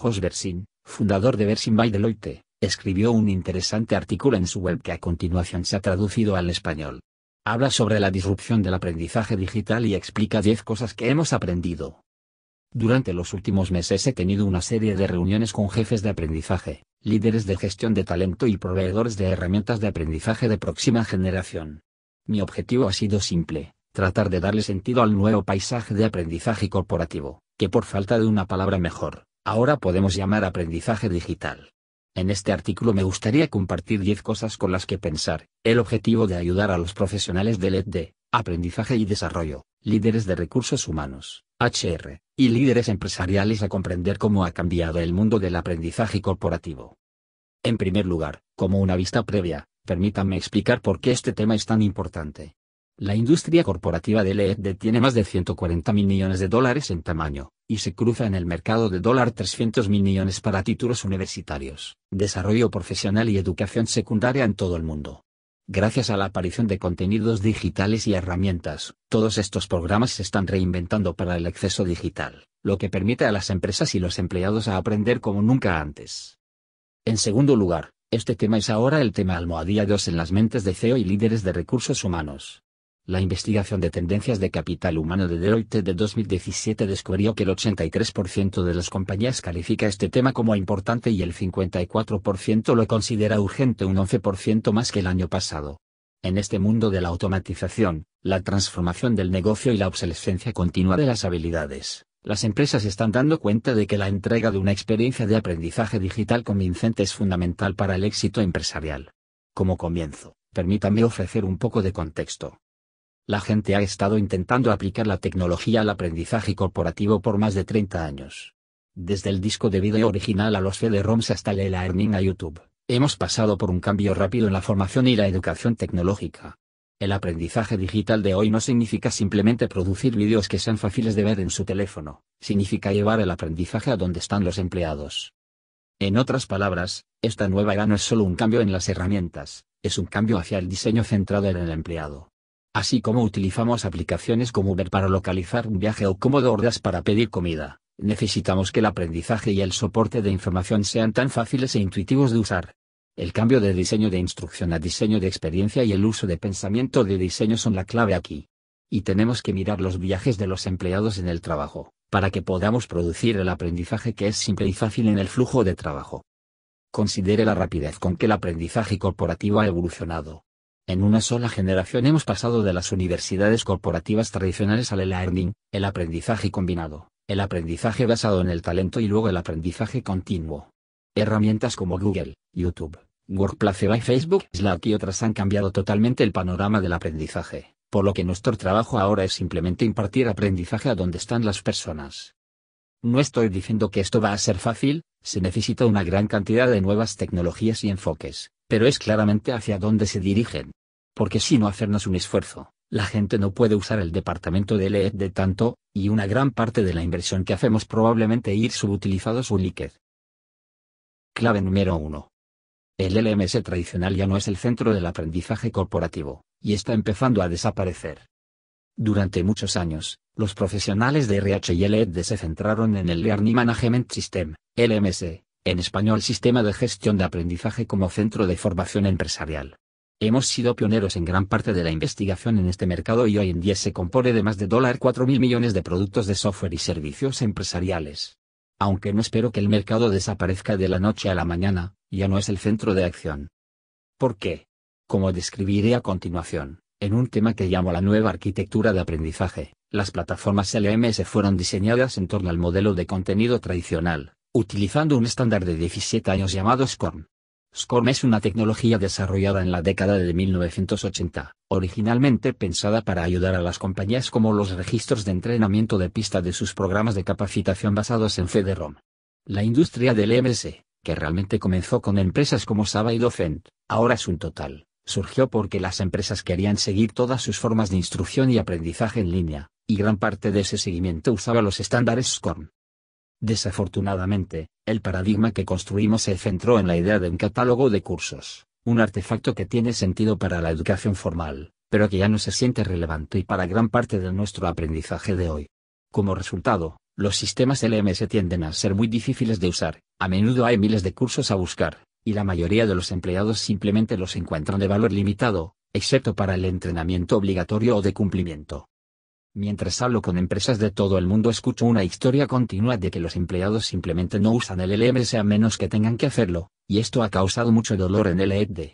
Jos Bersin, fundador de Bersin by Deloitte, escribió un interesante artículo en su web que a continuación se ha traducido al español. Habla sobre la disrupción del aprendizaje digital y explica 10 cosas que hemos aprendido. Durante los últimos meses he tenido una serie de reuniones con jefes de aprendizaje, líderes de gestión de talento y proveedores de herramientas de aprendizaje de próxima generación. Mi objetivo ha sido simple, tratar de darle sentido al nuevo paisaje de aprendizaje corporativo, que por falta de una palabra mejor, Ahora podemos llamar aprendizaje digital. En este artículo me gustaría compartir 10 cosas con las que pensar, el objetivo de ayudar a los profesionales del EDD, aprendizaje y desarrollo, líderes de recursos humanos, HR, y líderes empresariales a comprender cómo ha cambiado el mundo del aprendizaje corporativo. En primer lugar, como una vista previa, permítanme explicar por qué este tema es tan importante. La industria corporativa de LED tiene más de 140 millones de dólares en tamaño, y se cruza en el mercado de dólar 300 millones para títulos universitarios, desarrollo profesional y educación secundaria en todo el mundo. Gracias a la aparición de contenidos digitales y herramientas, todos estos programas se están reinventando para el acceso digital, lo que permite a las empresas y los empleados a aprender como nunca antes. En segundo lugar, este tema es ahora el tema almohadilla en las mentes de CEO y líderes de recursos humanos. La investigación de tendencias de capital humano de Deloitte de 2017 descubrió que el 83% de las compañías califica este tema como importante y el 54% lo considera urgente, un 11% más que el año pasado. En este mundo de la automatización, la transformación del negocio y la obsolescencia continua de las habilidades, las empresas están dando cuenta de que la entrega de una experiencia de aprendizaje digital convincente es fundamental para el éxito empresarial. Como comienzo, permítame ofrecer un poco de contexto la gente ha estado intentando aplicar la tecnología al aprendizaje corporativo por más de 30 años. Desde el disco de video original a los CD-ROMs hasta el e-learning a YouTube, hemos pasado por un cambio rápido en la formación y la educación tecnológica. El aprendizaje digital de hoy no significa simplemente producir vídeos que sean fáciles de ver en su teléfono, significa llevar el aprendizaje a donde están los empleados. En otras palabras, esta nueva era no es solo un cambio en las herramientas, es un cambio hacia el diseño centrado en el empleado así como utilizamos aplicaciones como Uber para localizar un viaje o como DoorDash para pedir comida, necesitamos que el aprendizaje y el soporte de información sean tan fáciles e intuitivos de usar. El cambio de diseño de instrucción a diseño de experiencia y el uso de pensamiento de diseño son la clave aquí. Y tenemos que mirar los viajes de los empleados en el trabajo, para que podamos producir el aprendizaje que es simple y fácil en el flujo de trabajo. Considere la rapidez con que el aprendizaje corporativo ha evolucionado en una sola generación hemos pasado de las universidades corporativas tradicionales al e-learning, el aprendizaje combinado, el aprendizaje basado en el talento y luego el aprendizaje continuo. Herramientas como Google, YouTube, Workplace y Facebook Slack y otras han cambiado totalmente el panorama del aprendizaje, por lo que nuestro trabajo ahora es simplemente impartir aprendizaje a donde están las personas. No estoy diciendo que esto va a ser fácil, se necesita una gran cantidad de nuevas tecnologías y enfoques, pero es claramente hacia dónde se dirigen porque si no hacernos un esfuerzo, la gente no puede usar el departamento de LED de tanto, y una gran parte de la inversión que hacemos probablemente ir subutilizados su líquido. Clave número 1. El LMS tradicional ya no es el centro del aprendizaje corporativo, y está empezando a desaparecer. Durante muchos años, los profesionales de RH y LED se centraron en el Learning Management System, LMS, en español Sistema de Gestión de Aprendizaje como centro de formación empresarial. Hemos sido pioneros en gran parte de la investigación en este mercado y hoy en día se compone de más de $4 mil millones de productos de software y servicios empresariales. Aunque no espero que el mercado desaparezca de la noche a la mañana, ya no es el centro de acción. ¿Por qué? Como describiré a continuación, en un tema que llamo la nueva arquitectura de aprendizaje, las plataformas LMS fueron diseñadas en torno al modelo de contenido tradicional, utilizando un estándar de 17 años llamado SCORM. SCORM es una tecnología desarrollada en la década de 1980, originalmente pensada para ayudar a las compañías como los registros de entrenamiento de pista de sus programas de capacitación basados en cd La industria del EMS, que realmente comenzó con empresas como Saba y Docent, ahora es un total, surgió porque las empresas querían seguir todas sus formas de instrucción y aprendizaje en línea, y gran parte de ese seguimiento usaba los estándares SCORM. Desafortunadamente, el paradigma que construimos se centró en la idea de un catálogo de cursos, un artefacto que tiene sentido para la educación formal, pero que ya no se siente relevante y para gran parte de nuestro aprendizaje de hoy. Como resultado, los sistemas LMS tienden a ser muy difíciles de usar, a menudo hay miles de cursos a buscar, y la mayoría de los empleados simplemente los encuentran de valor limitado, excepto para el entrenamiento obligatorio o de cumplimiento. Mientras hablo con empresas de todo el mundo escucho una historia continua de que los empleados simplemente no usan el LMS a menos que tengan que hacerlo, y esto ha causado mucho dolor en el ED.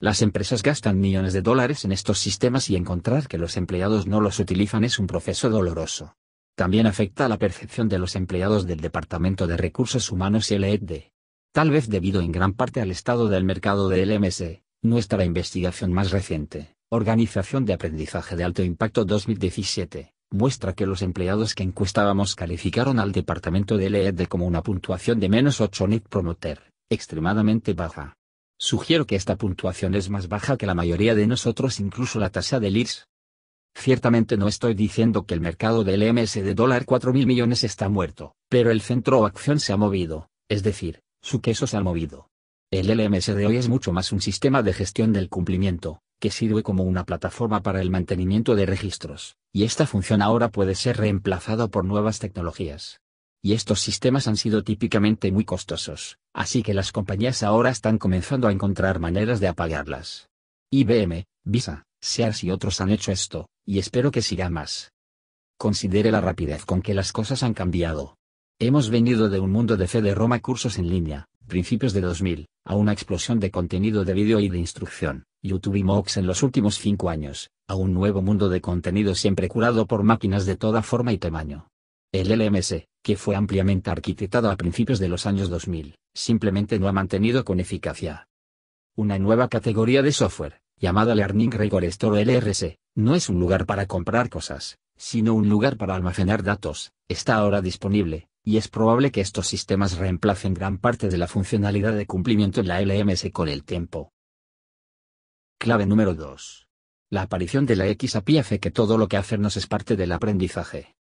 Las empresas gastan millones de dólares en estos sistemas y encontrar que los empleados no los utilizan es un proceso doloroso. También afecta a la percepción de los empleados del Departamento de Recursos Humanos y el ED. Tal vez debido en gran parte al estado del mercado de LMS, nuestra investigación más reciente Organización de Aprendizaje de Alto Impacto 2017, muestra que los empleados que encuestábamos calificaron al departamento de LED como una puntuación de menos 8 Net Promoter, extremadamente baja. Sugiero que esta puntuación es más baja que la mayoría de nosotros, incluso la tasa de IRS. Ciertamente no estoy diciendo que el mercado del LMS de dólar 4 mil millones está muerto, pero el centro o acción se ha movido, es decir, su queso se ha movido. El LMS de hoy es mucho más un sistema de gestión del cumplimiento, que sirve como una plataforma para el mantenimiento de registros, y esta función ahora puede ser reemplazada por nuevas tecnologías. Y estos sistemas han sido típicamente muy costosos, así que las compañías ahora están comenzando a encontrar maneras de apagarlas. IBM, Visa, Sears y otros han hecho esto, y espero que siga más. Considere la rapidez con que las cosas han cambiado. Hemos venido de un mundo de fe de Roma cursos en línea, principios de 2000, a una explosión de contenido de vídeo y de instrucción. YouTube y Mox en los últimos cinco años, a un nuevo mundo de contenido siempre curado por máquinas de toda forma y tamaño. El LMS, que fue ampliamente arquitectado a principios de los años 2000, simplemente no ha mantenido con eficacia. Una nueva categoría de software, llamada Learning Record Store LRS, no es un lugar para comprar cosas, sino un lugar para almacenar datos, está ahora disponible, y es probable que estos sistemas reemplacen gran parte de la funcionalidad de cumplimiento en la LMS con el tiempo. Clave número 2. La aparición de la X hace que todo lo que hacernos es parte del aprendizaje.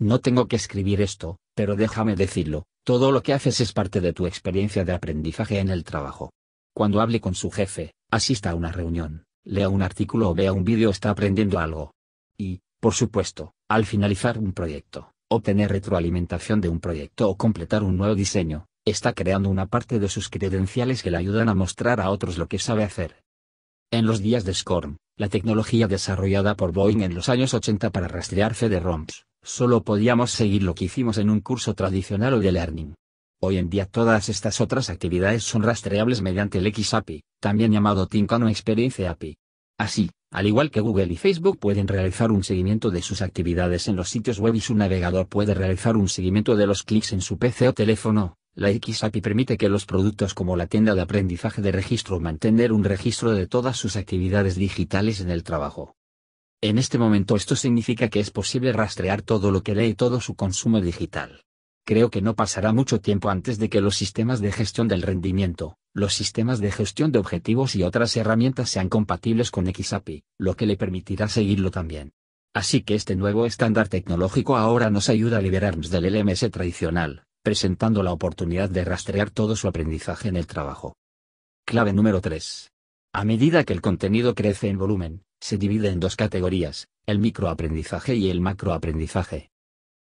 No tengo que escribir esto, pero déjame decirlo, todo lo que haces es parte de tu experiencia de aprendizaje en el trabajo. Cuando hable con su jefe, asista a una reunión, lea un artículo o vea un vídeo está aprendiendo algo. Y, por supuesto, al finalizar un proyecto, obtener retroalimentación de un proyecto o completar un nuevo diseño, está creando una parte de sus credenciales que le ayudan a mostrar a otros lo que sabe hacer. En los días de SCORM, la tecnología desarrollada por Boeing en los años 80 para rastrear de roms solo podíamos seguir lo que hicimos en un curso tradicional o de learning. Hoy en día todas estas otras actividades son rastreables mediante el XAPI, también llamado Tincano Experience API. Así, al igual que Google y Facebook pueden realizar un seguimiento de sus actividades en los sitios web y su navegador puede realizar un seguimiento de los clics en su PC o teléfono, la XAPI permite que los productos como la tienda de aprendizaje de registro mantener un registro de todas sus actividades digitales en el trabajo. En este momento esto significa que es posible rastrear todo lo que lee y todo su consumo digital. Creo que no pasará mucho tiempo antes de que los sistemas de gestión del rendimiento, los sistemas de gestión de objetivos y otras herramientas sean compatibles con XAPI, lo que le permitirá seguirlo también. Así que este nuevo estándar tecnológico ahora nos ayuda a liberarnos del LMS tradicional, presentando la oportunidad de rastrear todo su aprendizaje en el trabajo. Clave número 3. A medida que el contenido crece en volumen, se divide en dos categorías, el microaprendizaje y el macroaprendizaje.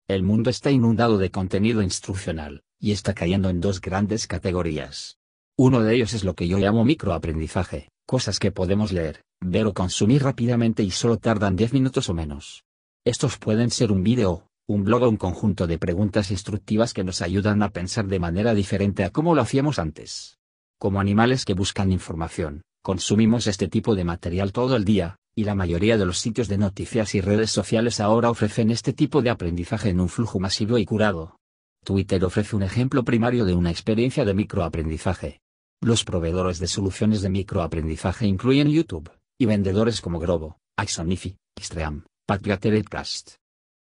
El mundo está inundado de contenido instruccional, y está cayendo en dos grandes categorías. Uno de ellos es lo que yo llamo microaprendizaje, cosas que podemos leer, ver o consumir rápidamente y solo tardan 10 minutos o menos. Estos pueden ser un vídeo, un blog o un conjunto de preguntas instructivas que nos ayudan a pensar de manera diferente a cómo lo hacíamos antes. Como animales que buscan información, consumimos este tipo de material todo el día, y la mayoría de los sitios de noticias y redes sociales ahora ofrecen este tipo de aprendizaje en un flujo masivo y curado. Twitter ofrece un ejemplo primario de una experiencia de microaprendizaje. Los proveedores de soluciones de microaprendizaje incluyen YouTube, y vendedores como Grobo, Axonify, Stream, Patriot Trust,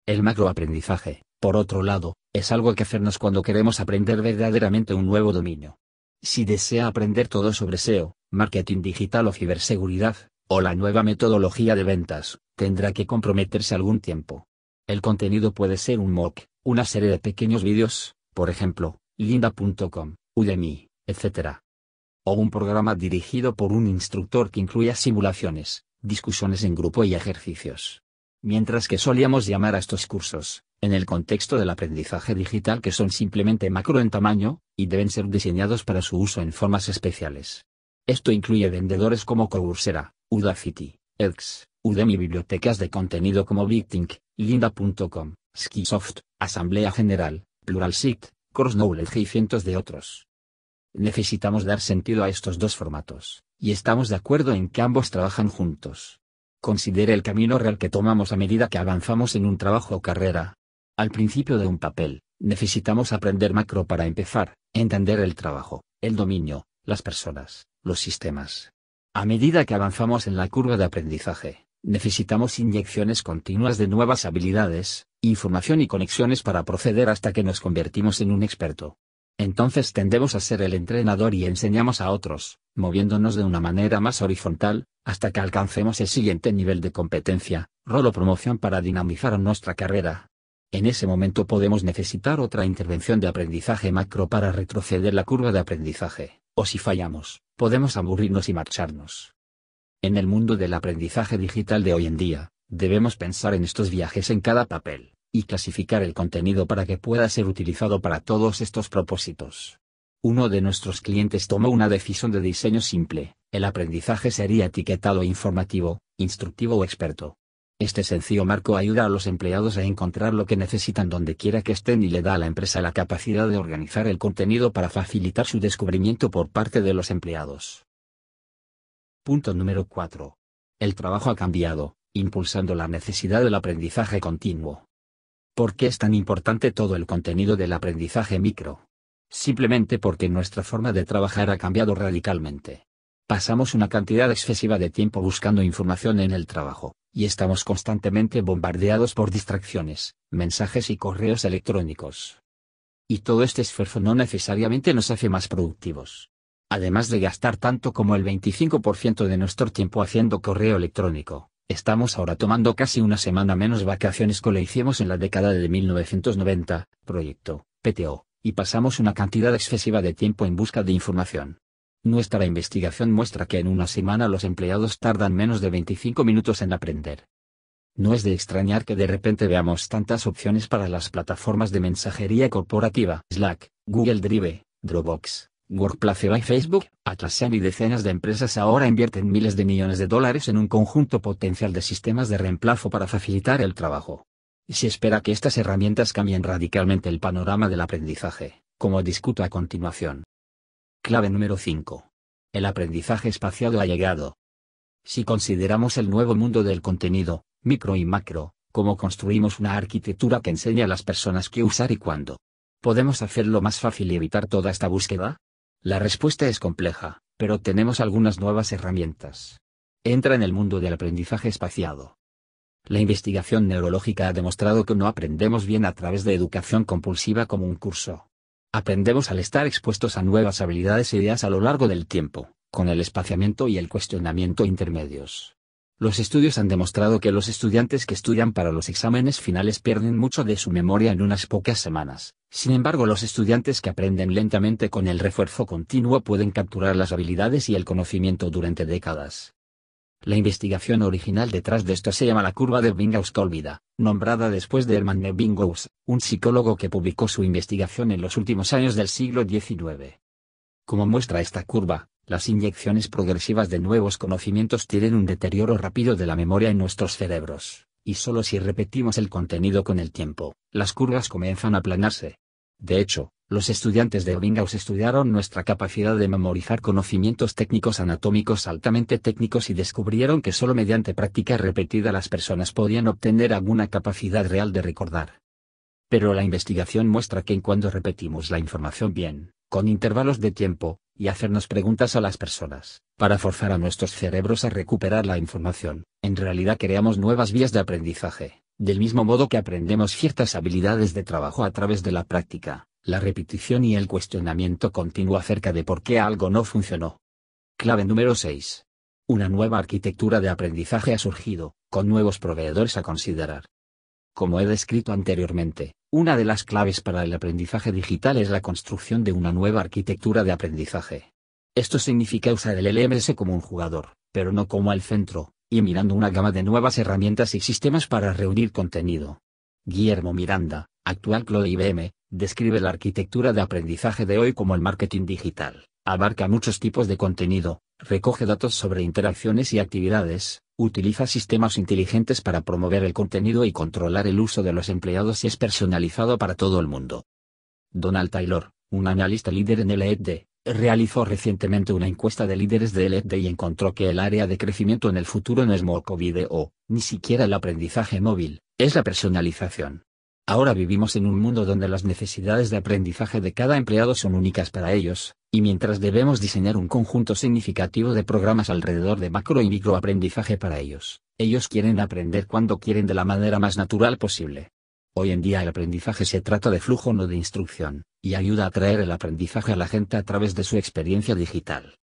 el macroaprendizaje, por otro lado, es algo que hacernos cuando queremos aprender verdaderamente un nuevo dominio. Si desea aprender todo sobre SEO, marketing digital o ciberseguridad, o la nueva metodología de ventas, tendrá que comprometerse algún tiempo. El contenido puede ser un mock, una serie de pequeños vídeos, por ejemplo, linda.com, Udemy, etc. O un programa dirigido por un instructor que incluya simulaciones, discusiones en grupo y ejercicios mientras que solíamos llamar a estos cursos, en el contexto del aprendizaje digital que son simplemente macro en tamaño, y deben ser diseñados para su uso en formas especiales. Esto incluye vendedores como Coursera, Udacity, EDX, Udemy bibliotecas de contenido como BigThink, Linda.com, Skisoft, Asamblea General, PluralSight, Knowledge y cientos de otros. Necesitamos dar sentido a estos dos formatos, y estamos de acuerdo en que ambos trabajan juntos. Considere el camino real que tomamos a medida que avanzamos en un trabajo o carrera. Al principio de un papel, necesitamos aprender macro para empezar, entender el trabajo, el dominio, las personas, los sistemas. A medida que avanzamos en la curva de aprendizaje, necesitamos inyecciones continuas de nuevas habilidades, información y conexiones para proceder hasta que nos convertimos en un experto entonces tendemos a ser el entrenador y enseñamos a otros, moviéndonos de una manera más horizontal, hasta que alcancemos el siguiente nivel de competencia, rol o promoción para dinamizar nuestra carrera. En ese momento podemos necesitar otra intervención de aprendizaje macro para retroceder la curva de aprendizaje, o si fallamos, podemos aburrirnos y marcharnos. En el mundo del aprendizaje digital de hoy en día, debemos pensar en estos viajes en cada papel y clasificar el contenido para que pueda ser utilizado para todos estos propósitos. Uno de nuestros clientes tomó una decisión de diseño simple, el aprendizaje sería etiquetado informativo, instructivo o experto. Este sencillo marco ayuda a los empleados a encontrar lo que necesitan donde quiera que estén y le da a la empresa la capacidad de organizar el contenido para facilitar su descubrimiento por parte de los empleados. Punto número 4. El trabajo ha cambiado, impulsando la necesidad del aprendizaje continuo. ¿Por qué es tan importante todo el contenido del aprendizaje micro? Simplemente porque nuestra forma de trabajar ha cambiado radicalmente. Pasamos una cantidad excesiva de tiempo buscando información en el trabajo, y estamos constantemente bombardeados por distracciones, mensajes y correos electrónicos. Y todo este esfuerzo no necesariamente nos hace más productivos. Además de gastar tanto como el 25% de nuestro tiempo haciendo correo electrónico, Estamos ahora tomando casi una semana menos vacaciones que lo hicimos en la década de 1990, proyecto, PTO, y pasamos una cantidad excesiva de tiempo en busca de información. Nuestra investigación muestra que en una semana los empleados tardan menos de 25 minutos en aprender. No es de extrañar que de repente veamos tantas opciones para las plataformas de mensajería corporativa, Slack, Google Drive, Dropbox, Workplace by Facebook, Atlassian y decenas de empresas ahora invierten miles de millones de dólares en un conjunto potencial de sistemas de reemplazo para facilitar el trabajo. Se espera que estas herramientas cambien radicalmente el panorama del aprendizaje, como discuto a continuación. Clave número 5. El aprendizaje espaciado ha llegado. Si consideramos el nuevo mundo del contenido, micro y macro, cómo construimos una arquitectura que enseña a las personas qué usar y cuándo. ¿Podemos hacerlo más fácil y evitar toda esta búsqueda? La respuesta es compleja, pero tenemos algunas nuevas herramientas. Entra en el mundo del aprendizaje espaciado. La investigación neurológica ha demostrado que no aprendemos bien a través de educación compulsiva como un curso. Aprendemos al estar expuestos a nuevas habilidades e ideas a lo largo del tiempo, con el espaciamiento y el cuestionamiento intermedios. Los estudios han demostrado que los estudiantes que estudian para los exámenes finales pierden mucho de su memoria en unas pocas semanas. Sin embargo, los estudiantes que aprenden lentamente con el refuerzo continuo pueden capturar las habilidades y el conocimiento durante décadas. La investigación original detrás de esto se llama la curva de binghaus tolvida nombrada después de Hermann Binghaus, un psicólogo que publicó su investigación en los últimos años del siglo XIX. Como muestra esta curva, las inyecciones progresivas de nuevos conocimientos tienen un deterioro rápido de la memoria en nuestros cerebros, y solo si repetimos el contenido con el tiempo, las curvas comienzan a aplanarse. De hecho, los estudiantes de Ebbinghaus estudiaron nuestra capacidad de memorizar conocimientos técnicos anatómicos altamente técnicos y descubrieron que solo mediante práctica repetida las personas podían obtener alguna capacidad real de recordar. Pero la investigación muestra que en cuando repetimos la información bien, con intervalos de tiempo, y hacernos preguntas a las personas, para forzar a nuestros cerebros a recuperar la información. En realidad creamos nuevas vías de aprendizaje, del mismo modo que aprendemos ciertas habilidades de trabajo a través de la práctica, la repetición y el cuestionamiento continuo acerca de por qué algo no funcionó. Clave número 6. Una nueva arquitectura de aprendizaje ha surgido, con nuevos proveedores a considerar, como he descrito anteriormente, una de las claves para el aprendizaje digital es la construcción de una nueva arquitectura de aprendizaje. Esto significa usar el LMS como un jugador, pero no como el centro, y mirando una gama de nuevas herramientas y sistemas para reunir contenido. Guillermo Miranda, actual CLO IBM, describe la arquitectura de aprendizaje de hoy como el marketing digital. Abarca muchos tipos de contenido, recoge datos sobre interacciones y actividades, utiliza sistemas inteligentes para promover el contenido y controlar el uso de los empleados y es personalizado para todo el mundo. Donald Taylor, un analista líder en LED, realizó recientemente una encuesta de líderes de LED y encontró que el área de crecimiento en el futuro no es more-covid Video, ni siquiera el aprendizaje móvil, es la personalización. Ahora vivimos en un mundo donde las necesidades de aprendizaje de cada empleado son únicas para ellos, y mientras debemos diseñar un conjunto significativo de programas alrededor de macro y microaprendizaje para ellos, ellos quieren aprender cuando quieren de la manera más natural posible. Hoy en día el aprendizaje se trata de flujo no de instrucción, y ayuda a traer el aprendizaje a la gente a través de su experiencia digital.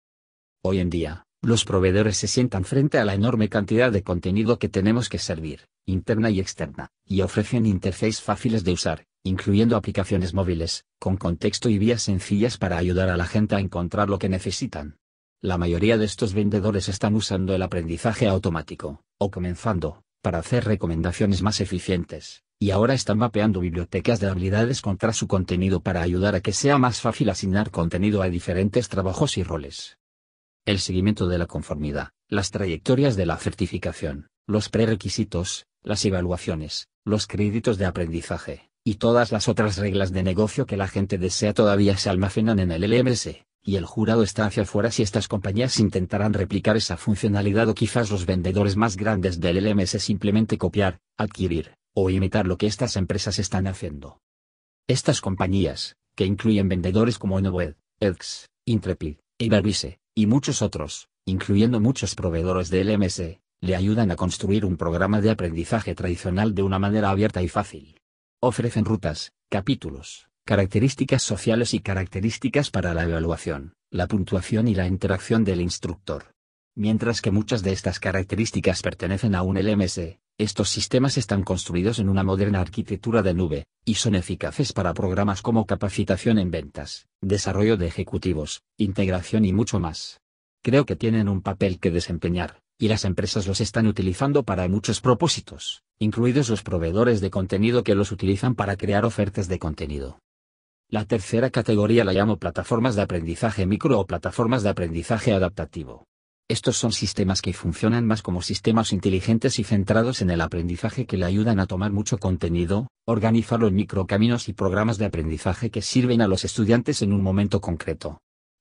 Hoy en día, los proveedores se sientan frente a la enorme cantidad de contenido que tenemos que servir, interna y externa, y ofrecen interfaces fáciles de usar, incluyendo aplicaciones móviles, con contexto y vías sencillas para ayudar a la gente a encontrar lo que necesitan. La mayoría de estos vendedores están usando el aprendizaje automático, o comenzando, para hacer recomendaciones más eficientes, y ahora están mapeando bibliotecas de habilidades contra su contenido para ayudar a que sea más fácil asignar contenido a diferentes trabajos y roles. El seguimiento de la conformidad, las trayectorias de la certificación, los prerequisitos, las evaluaciones, los créditos de aprendizaje, y todas las otras reglas de negocio que la gente desea todavía se almacenan en el LMS, y el jurado está hacia afuera si estas compañías intentarán replicar esa funcionalidad o quizás los vendedores más grandes del LMS simplemente copiar, adquirir, o imitar lo que estas empresas están haciendo. Estas compañías, que incluyen vendedores como Noved, EDX, Intrepid, Evervise, y muchos otros, incluyendo muchos proveedores de LMS, le ayudan a construir un programa de aprendizaje tradicional de una manera abierta y fácil. Ofrecen rutas, capítulos, características sociales y características para la evaluación, la puntuación y la interacción del instructor. Mientras que muchas de estas características pertenecen a un LMS, estos sistemas están construidos en una moderna arquitectura de nube, y son eficaces para programas como capacitación en ventas, desarrollo de ejecutivos, integración y mucho más. Creo que tienen un papel que desempeñar, y las empresas los están utilizando para muchos propósitos, incluidos los proveedores de contenido que los utilizan para crear ofertas de contenido. La tercera categoría la llamo plataformas de aprendizaje micro o plataformas de aprendizaje adaptativo. Estos son sistemas que funcionan más como sistemas inteligentes y centrados en el aprendizaje que le ayudan a tomar mucho contenido, los en caminos y programas de aprendizaje que sirven a los estudiantes en un momento concreto.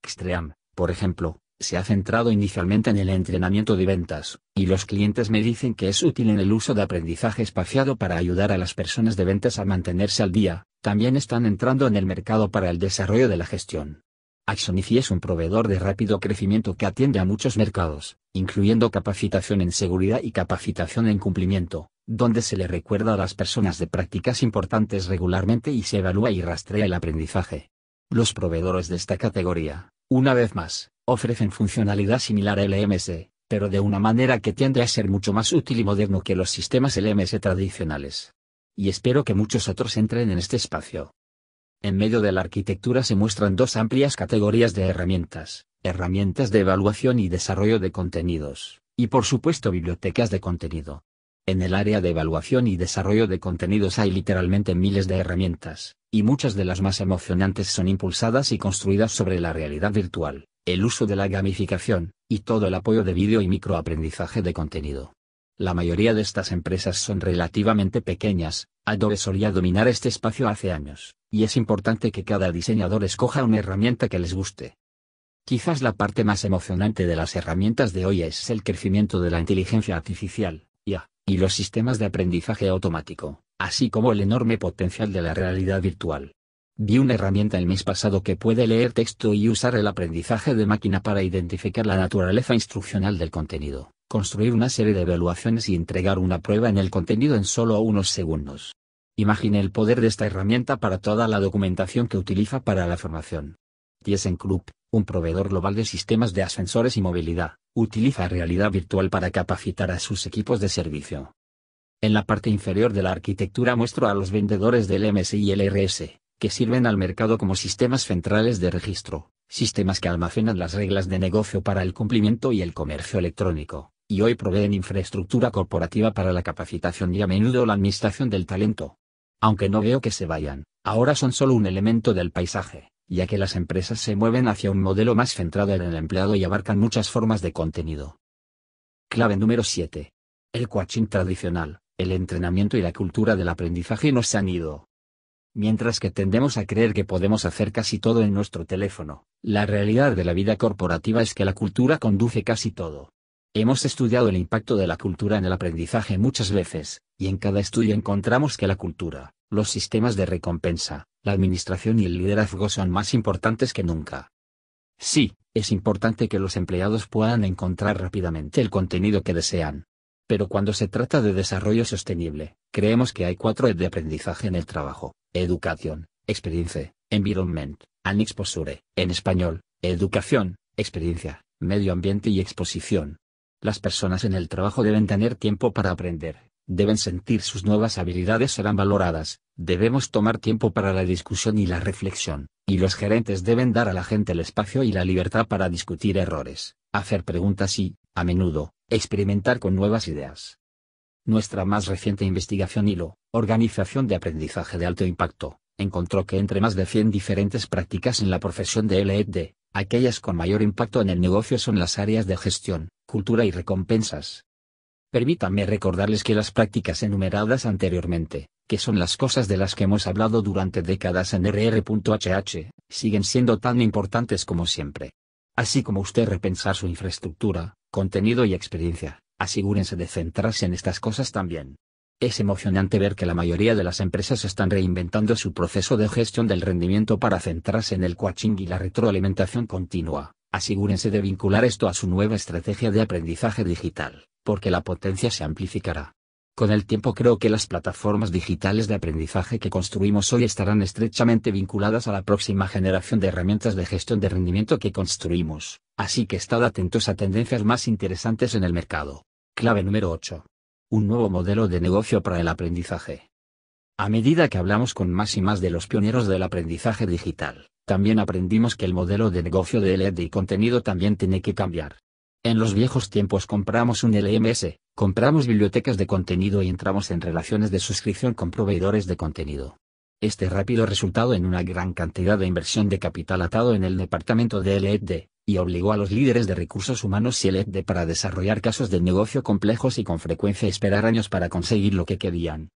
Xtream, por ejemplo, se ha centrado inicialmente en el entrenamiento de ventas, y los clientes me dicen que es útil en el uso de aprendizaje espaciado para ayudar a las personas de ventas a mantenerse al día, también están entrando en el mercado para el desarrollo de la gestión. Axonici es un proveedor de rápido crecimiento que atiende a muchos mercados, incluyendo capacitación en seguridad y capacitación en cumplimiento, donde se le recuerda a las personas de prácticas importantes regularmente y se evalúa y rastrea el aprendizaje. Los proveedores de esta categoría, una vez más, ofrecen funcionalidad similar a LMS, e pero de una manera que tiende a ser mucho más útil y moderno que los sistemas LMS tradicionales. Y espero que muchos otros entren en este espacio. En medio de la arquitectura se muestran dos amplias categorías de herramientas, herramientas de evaluación y desarrollo de contenidos, y por supuesto bibliotecas de contenido. En el área de evaluación y desarrollo de contenidos hay literalmente miles de herramientas, y muchas de las más emocionantes son impulsadas y construidas sobre la realidad virtual el uso de la gamificación, y todo el apoyo de vídeo y microaprendizaje de contenido. La mayoría de estas empresas son relativamente pequeñas, Adobe solía dominar este espacio hace años, y es importante que cada diseñador escoja una herramienta que les guste. Quizás la parte más emocionante de las herramientas de hoy es el crecimiento de la inteligencia artificial, ya y los sistemas de aprendizaje automático, así como el enorme potencial de la realidad virtual. Vi una herramienta el mes pasado que puede leer texto y usar el aprendizaje de máquina para identificar la naturaleza instruccional del contenido, construir una serie de evaluaciones y entregar una prueba en el contenido en solo unos segundos. Imagine el poder de esta herramienta para toda la documentación que utiliza para la formación. Group, un proveedor global de sistemas de ascensores y movilidad, utiliza realidad virtual para capacitar a sus equipos de servicio. En la parte inferior de la arquitectura muestro a los vendedores del MS y el RS, que sirven al mercado como sistemas centrales de registro, sistemas que almacenan las reglas de negocio para el cumplimiento y el comercio electrónico, y hoy proveen infraestructura corporativa para la capacitación y a menudo la administración del talento. Aunque no veo que se vayan, ahora son solo un elemento del paisaje, ya que las empresas se mueven hacia un modelo más centrado en el empleado y abarcan muchas formas de contenido. Clave número 7. El coaching tradicional, el entrenamiento y la cultura del aprendizaje no se han ido, Mientras que tendemos a creer que podemos hacer casi todo en nuestro teléfono, la realidad de la vida corporativa es que la cultura conduce casi todo. Hemos estudiado el impacto de la cultura en el aprendizaje muchas veces, y en cada estudio encontramos que la cultura, los sistemas de recompensa, la administración y el liderazgo son más importantes que nunca. Sí, es importante que los empleados puedan encontrar rápidamente el contenido que desean. Pero cuando se trata de desarrollo sostenible, creemos que hay cuatro E de aprendizaje en el trabajo, Educación, experiencia, environment, and exposure, en español, educación, experiencia, medio ambiente y exposición. Las personas en el trabajo deben tener tiempo para aprender, deben sentir sus nuevas habilidades serán valoradas, debemos tomar tiempo para la discusión y la reflexión, y los gerentes deben dar a la gente el espacio y la libertad para discutir errores, hacer preguntas y, a menudo, experimentar con nuevas ideas. Nuestra más reciente investigación Hilo, Organización de Aprendizaje de Alto Impacto, encontró que entre más de 100 diferentes prácticas en la profesión de LED, aquellas con mayor impacto en el negocio son las áreas de gestión, cultura y recompensas. Permítanme recordarles que las prácticas enumeradas anteriormente, que son las cosas de las que hemos hablado durante décadas en RR.hh, siguen siendo tan importantes como siempre. Así como usted repensar su infraestructura, contenido y experiencia, asegúrense de centrarse en estas cosas también. Es emocionante ver que la mayoría de las empresas están reinventando su proceso de gestión del rendimiento para centrarse en el coaching y la retroalimentación continua. Asegúrense de vincular esto a su nueva estrategia de aprendizaje digital, porque la potencia se amplificará. Con el tiempo creo que las plataformas digitales de aprendizaje que construimos hoy estarán estrechamente vinculadas a la próxima generación de herramientas de gestión de rendimiento que construimos, así que estad atentos a tendencias más interesantes en el mercado. Clave número 8. Un nuevo modelo de negocio para el aprendizaje. A medida que hablamos con más y más de los pioneros del aprendizaje digital, también aprendimos que el modelo de negocio de LED y contenido también tiene que cambiar. En los viejos tiempos compramos un LMS, e compramos bibliotecas de contenido y entramos en relaciones de suscripción con proveedores de contenido. Este rápido resultado en una gran cantidad de inversión de capital atado en el departamento de LED, obligó a los líderes de recursos humanos y el e para desarrollar casos de negocio complejos y con frecuencia esperar años para conseguir lo que querían.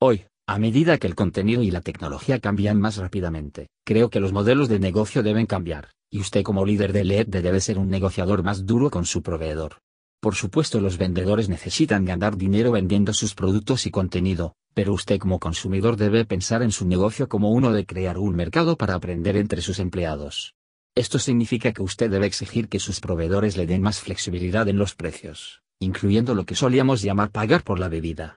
Hoy, a medida que el contenido y la tecnología cambian más rápidamente, creo que los modelos de negocio deben cambiar, y usted como líder del LED debe ser un negociador más duro con su proveedor. Por supuesto los vendedores necesitan ganar dinero vendiendo sus productos y contenido, pero usted como consumidor debe pensar en su negocio como uno de crear un mercado para aprender entre sus empleados. Esto significa que usted debe exigir que sus proveedores le den más flexibilidad en los precios, incluyendo lo que solíamos llamar pagar por la bebida.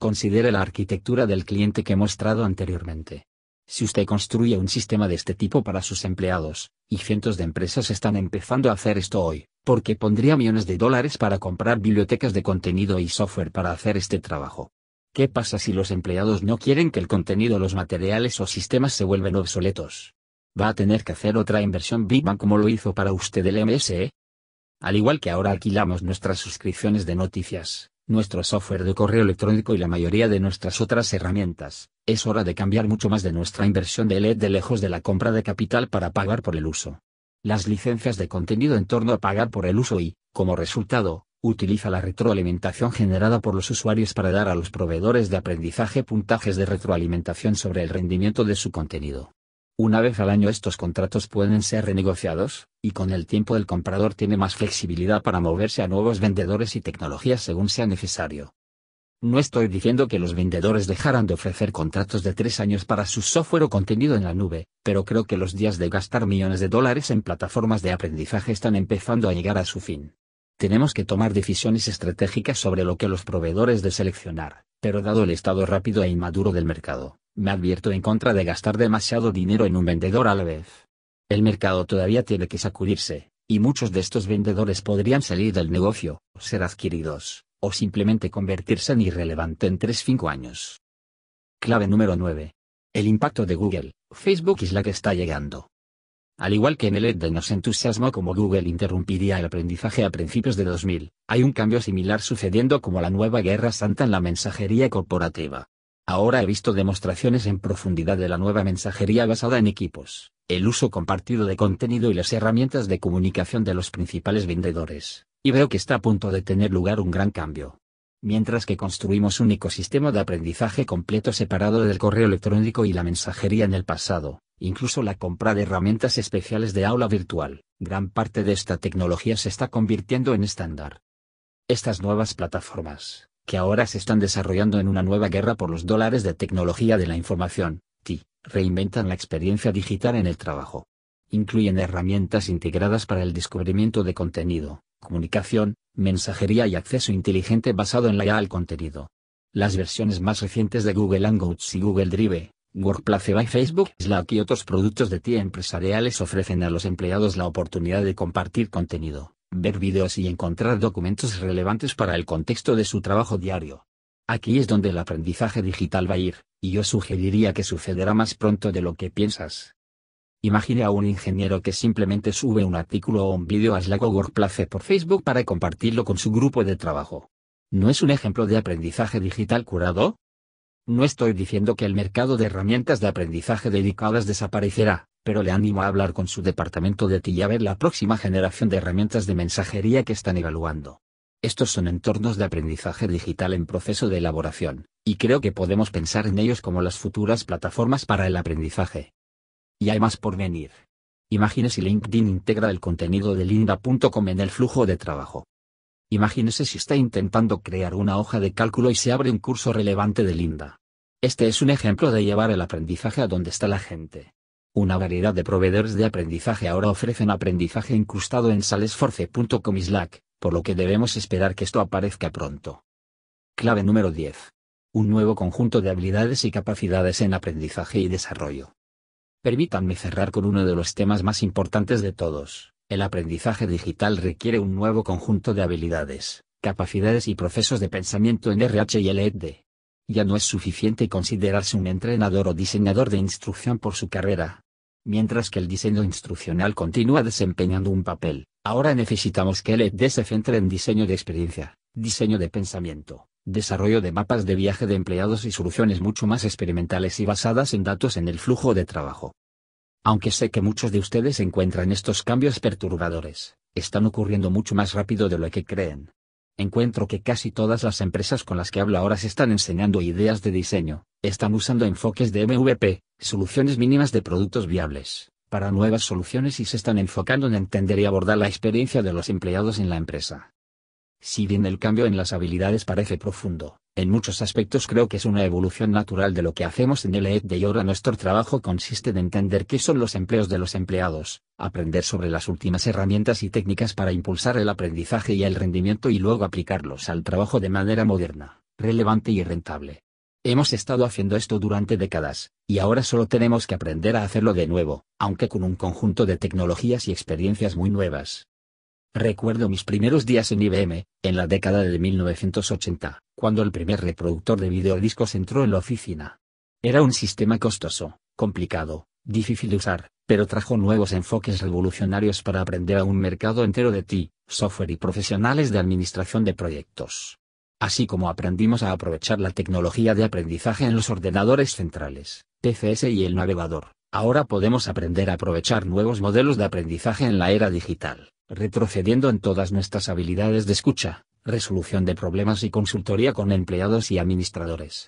Considere la arquitectura del cliente que he mostrado anteriormente. Si usted construye un sistema de este tipo para sus empleados, y cientos de empresas están empezando a hacer esto hoy, porque pondría millones de dólares para comprar bibliotecas de contenido y software para hacer este trabajo. ¿Qué pasa si los empleados no quieren que el contenido, los materiales o sistemas se vuelven obsoletos? va a tener que hacer otra inversión Big Bang como lo hizo para usted el MSE. Al igual que ahora alquilamos nuestras suscripciones de noticias, nuestro software de correo electrónico y la mayoría de nuestras otras herramientas, es hora de cambiar mucho más de nuestra inversión de LED de lejos de la compra de capital para pagar por el uso. Las licencias de contenido en torno a pagar por el uso y, como resultado, utiliza la retroalimentación generada por los usuarios para dar a los proveedores de aprendizaje puntajes de retroalimentación sobre el rendimiento de su contenido. Una vez al año estos contratos pueden ser renegociados, y con el tiempo el comprador tiene más flexibilidad para moverse a nuevos vendedores y tecnologías según sea necesario. No estoy diciendo que los vendedores dejaran de ofrecer contratos de tres años para su software o contenido en la nube, pero creo que los días de gastar millones de dólares en plataformas de aprendizaje están empezando a llegar a su fin. Tenemos que tomar decisiones estratégicas sobre lo que los proveedores de seleccionar, pero dado el estado rápido e inmaduro del mercado, me advierto en contra de gastar demasiado dinero en un vendedor a la vez. El mercado todavía tiene que sacudirse, y muchos de estos vendedores podrían salir del negocio, ser adquiridos, o simplemente convertirse en irrelevante en 3-5 años. Clave número 9. El impacto de Google, Facebook es la que está llegando. Al igual que en el ED nos entusiasmo como Google interrumpiría el aprendizaje a principios de 2000, hay un cambio similar sucediendo como la nueva guerra santa en la mensajería corporativa. Ahora he visto demostraciones en profundidad de la nueva mensajería basada en equipos, el uso compartido de contenido y las herramientas de comunicación de los principales vendedores, y veo que está a punto de tener lugar un gran cambio. Mientras que construimos un ecosistema de aprendizaje completo separado del correo electrónico y la mensajería en el pasado, incluso la compra de herramientas especiales de aula virtual, gran parte de esta tecnología se está convirtiendo en estándar. Estas nuevas plataformas, que ahora se están desarrollando en una nueva guerra por los dólares de tecnología de la información, TI, reinventan la experiencia digital en el trabajo. Incluyen herramientas integradas para el descubrimiento de contenido, comunicación, mensajería y acceso inteligente basado en la IA al contenido. Las versiones más recientes de Google Hangouts y Google Drive, Workplace by Facebook, Slack y otros productos de TI empresariales ofrecen a los empleados la oportunidad de compartir contenido ver videos y encontrar documentos relevantes para el contexto de su trabajo diario. Aquí es donde el aprendizaje digital va a ir, y yo sugeriría que sucederá más pronto de lo que piensas. Imagine a un ingeniero que simplemente sube un artículo o un vídeo a Slack o Workplace por Facebook para compartirlo con su grupo de trabajo. ¿No es un ejemplo de aprendizaje digital curado? No estoy diciendo que el mercado de herramientas de aprendizaje dedicadas desaparecerá, pero le animo a hablar con su departamento de TI y a ver la próxima generación de herramientas de mensajería que están evaluando. Estos son entornos de aprendizaje digital en proceso de elaboración, y creo que podemos pensar en ellos como las futuras plataformas para el aprendizaje. Y hay más por venir. Imagínese si LinkedIn integra el contenido de linda.com en el flujo de trabajo. Imagínese si está intentando crear una hoja de cálculo y se abre un curso relevante de Linda. Este es un ejemplo de llevar el aprendizaje a donde está la gente. Una variedad de proveedores de aprendizaje ahora ofrecen aprendizaje incrustado en salesforce.com Slack, por lo que debemos esperar que esto aparezca pronto. Clave número 10. Un nuevo conjunto de habilidades y capacidades en aprendizaje y desarrollo. Permítanme cerrar con uno de los temas más importantes de todos. El aprendizaje digital requiere un nuevo conjunto de habilidades, capacidades y procesos de pensamiento en RH y LED. Ya no es suficiente considerarse un entrenador o diseñador de instrucción por su carrera, Mientras que el diseño instruccional continúa desempeñando un papel, ahora necesitamos que el e se centre en diseño de experiencia, diseño de pensamiento, desarrollo de mapas de viaje de empleados y soluciones mucho más experimentales y basadas en datos en el flujo de trabajo. Aunque sé que muchos de ustedes encuentran estos cambios perturbadores, están ocurriendo mucho más rápido de lo que creen. Encuentro que casi todas las empresas con las que hablo ahora se están enseñando ideas de diseño, están usando enfoques de MVP, soluciones mínimas de productos viables, para nuevas soluciones y se están enfocando en entender y abordar la experiencia de los empleados en la empresa. Si bien el cambio en las habilidades parece profundo, en muchos aspectos creo que es una evolución natural de lo que hacemos en el de ahora nuestro trabajo consiste en entender qué son los empleos de los empleados, aprender sobre las últimas herramientas y técnicas para impulsar el aprendizaje y el rendimiento y luego aplicarlos al trabajo de manera moderna, relevante y rentable. Hemos estado haciendo esto durante décadas, y ahora solo tenemos que aprender a hacerlo de nuevo, aunque con un conjunto de tecnologías y experiencias muy nuevas. Recuerdo mis primeros días en IBM, en la década de 1980, cuando el primer reproductor de videodiscos entró en la oficina. Era un sistema costoso, complicado, difícil de usar, pero trajo nuevos enfoques revolucionarios para aprender a un mercado entero de TI, software y profesionales de administración de proyectos así como aprendimos a aprovechar la tecnología de aprendizaje en los ordenadores centrales, PCS y el navegador, ahora podemos aprender a aprovechar nuevos modelos de aprendizaje en la era digital, retrocediendo en todas nuestras habilidades de escucha, resolución de problemas y consultoría con empleados y administradores.